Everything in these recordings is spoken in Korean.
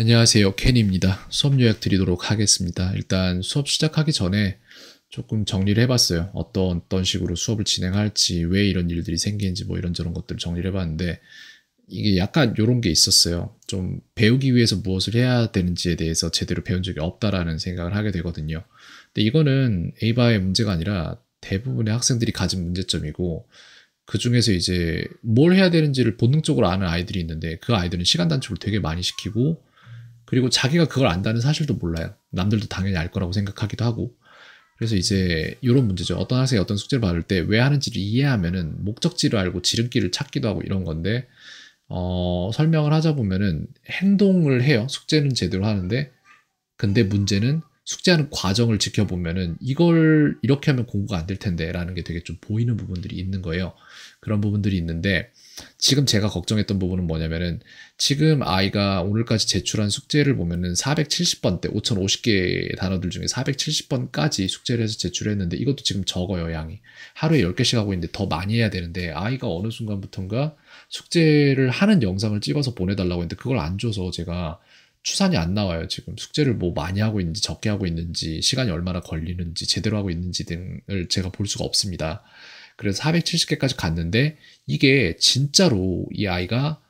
안녕하세요. 켄입니다. 수업 요약 드리도록 하겠습니다. 일단 수업 시작하기 전에 조금 정리를 해봤어요. 어떤 어떤 식으로 수업을 진행할지, 왜 이런 일들이 생기는지 뭐 이런저런 것들을 정리를 해봤는데 이게 약간 이런 게 있었어요. 좀 배우기 위해서 무엇을 해야 되는지에 대해서 제대로 배운 적이 없다라는 생각을 하게 되거든요. 근데 이거는 에이바의 문제가 아니라 대부분의 학생들이 가진 문제점이고 그 중에서 이제 뭘 해야 되는지를 본능적으로 아는 아이들이 있는데 그 아이들은 시간 단축을 되게 많이 시키고 그리고 자기가 그걸 안다는 사실도 몰라요. 남들도 당연히 알 거라고 생각하기도 하고. 그래서 이제 이런 문제죠. 어떤 학생이 어떤 숙제를 받을 때 왜 하는지를 이해하면은 목적지를 알고 지름길을 찾기도 하고 이런 건데 어, 설명을 하자 보면은 행동을 해요. 숙제는 제대로 하는데 근데 문제는 숙제하는 과정을 지켜보면은 이걸 이렇게 하면 공부가 안 될 텐데라는 게 되게 좀 보이는 부분들이 있는 거예요. 그런 부분들이 있는데 지금 제가 걱정했던 부분은 뭐냐면은 지금 아이가 오늘까지 제출한 숙제를 보면은 470번 대 5,050개 단어들 중에 470번까지 숙제를 해서 제출했는데 이것도 지금 적어요 양이 하루에 10개씩 하고 있는데 더 많이 해야 되는데 아이가 어느 순간부턴가 숙제를 하는 영상을 찍어서 보내달라고 했는데 그걸 안 줘서 제가 추산이 안 나와요. 지금 숙제를 뭐 많이 하고 있는지 적게 하고 있는지 시간이 얼마나 걸리는지 제대로 하고 있는지 등을 제가 볼 수가 없습니다. 그래서 470개까지 갔는데 이게 진짜로 이 아이가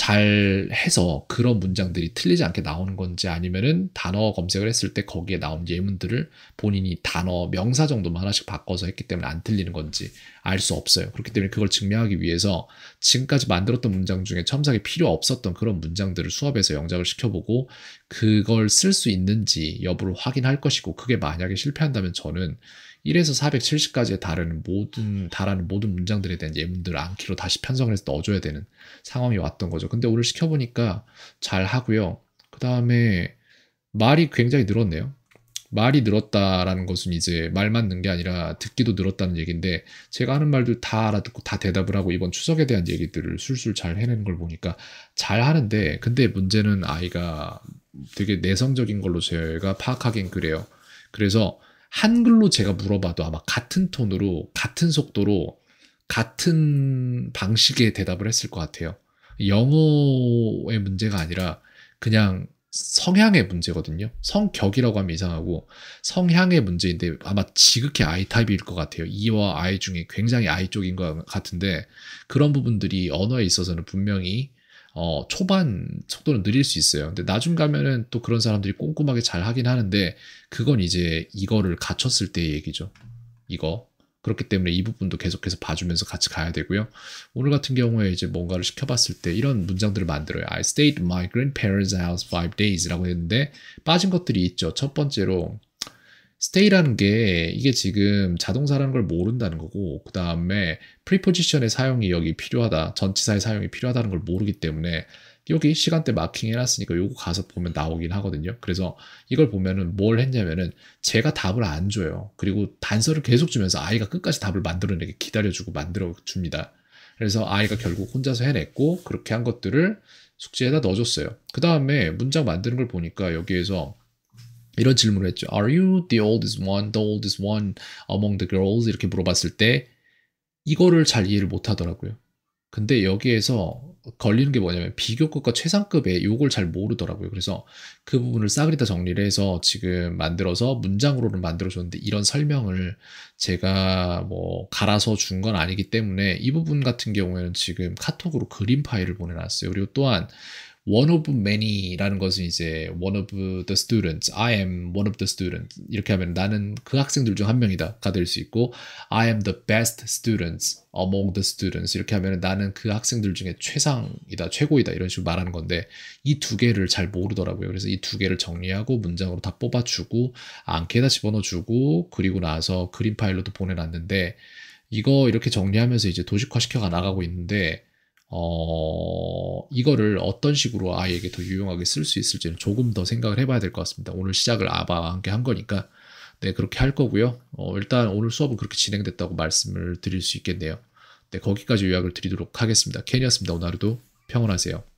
잘 해서 그런 문장들이 틀리지 않게 나오는 건지 아니면은 단어 검색을 했을 때 거기에 나온 예문들을 본인이 단어 명사 정도만 하나씩 바꿔서 했기 때문에 안 틀리는 건지 알 수 없어요. 그렇기 때문에 그걸 증명하기 위해서 지금까지 만들었던 문장 중에 첨삭이 필요 없었던 그런 문장들을 수업에서 영작을 시켜보고 그걸 쓸 수 있는지 여부를 확인할 것이고 그게 만약에 실패한다면 저는 1에서 470까지에 다른 모든 달하는 모든 문장들에 대한 예문들을 암기로 다시 편성을 해서 넣어줘야 되는 상황이 왔던 거죠. 근데 오늘 시켜보니까 잘 하고요. 그 다음에 말이 굉장히 늘었네요. 말이 늘었다라는 것은 이제 말맞는게 아니라 듣기도 늘었다는 얘기인데 제가 하는 말들 다 알아듣고 다 대답을 하고 이번 추석에 대한 얘기들을 술술 잘 해내는 걸 보니까 잘 하는데 근데 문제는 아이가 되게 내성적인 걸로 제가 파악하긴 그래요. 그래서 한글로 제가 물어봐도 아마 같은 톤으로, 같은 속도로, 같은 방식의 대답을 했을 것 같아요. 영어의 문제가 아니라 그냥 성향의 문제거든요. 성격이라고 하면 이상하고 성향의 문제인데 아마 지극히 아이 타입일 것 같아요. 이와 아이 중에 굉장히 아이 쪽인 것 같은데 그런 부분들이 언어에 있어서는 분명히 어, 초반 속도는 느릴 수 있어요. 근데 나중 가면은 또 그런 사람들이 꼼꼼하게 잘 하긴 하는데 그건 이제 이거를 갖췄을 때의 얘기죠. 이거. 그렇기 때문에 이 부분도 계속해서 봐주면서 같이 가야 되고요. 오늘 같은 경우에 이제 뭔가를 시켜봤을 때 이런 문장들을 만들어요. I stayed my grandparents' house five days라고 했는데 빠진 것들이 있죠. 첫 번째로 stay라는 게 이게 지금 자동사라는 걸 모른다는 거고 그 다음에 preposition의 사용이 여기 필요하다 전치사의 사용이 필요하다는 걸 모르기 때문에 여기 시간대 마킹 해놨으니까 요거 가서 보면 나오긴 하거든요 그래서 이걸 보면은 뭘 했냐면은 제가 답을 안 줘요 그리고 단서를 계속 주면서 아이가 끝까지 답을 만들어내게 기다려주고 만들어 줍니다 그래서 아이가 결국 혼자서 해냈고 그렇게 한 것들을 숙제에다 넣어줬어요 그 다음에 문장 만드는 걸 보니까 여기에서 이런 질문을 했죠. Are you the oldest one, the oldest one among the girls? 이렇게 물어봤을 때 이거를 잘 이해를 못 하더라고요. 근데 여기에서 걸리는 게 뭐냐면 비교급과 최상급의 요걸 잘 모르더라고요. 그래서 그 부분을 싸그리 다 정리를 해서 지금 만들어서 문장으로는 만들어줬는데 이런 설명을 제가 뭐 갈아서 준 건 아니기 때문에 이 부분 같은 경우에는 지금 카톡으로 그림 파일을 보내놨어요. 그리고 또한 one of many라는 것은 이제 one of the students, I am one of the students 이렇게 하면 나는 그 학생들 중 한 명이다가 될 수 있고 I am the best students among the students 이렇게 하면 나는 그 학생들 중에 최상이다, 최고이다 이런 식으로 말하는 건데 이 두 개를 잘 모르더라고요. 그래서 이 두 개를 정리하고 문장으로 다 뽑아주고 안케다 집어넣어주고 그리고 나서 그림 파일로도 보내놨는데 이거 이렇게 정리하면서 이제 도식화 시켜가 나가고 있는데 어, 이거를 어떤 식으로 아이에게 더 유용하게 쓸 수 있을지는 조금 더 생각을 해봐야 될 것 같습니다. 오늘 시작을 아바와 함께 한 거니까. 네, 그렇게 할 거고요. 어, 일단 오늘 수업은 그렇게 진행됐다고 말씀을 드릴 수 있겠네요. 네, 거기까지 요약을 드리도록 하겠습니다. 켄이었습니다. 오늘 하루도 평온하세요.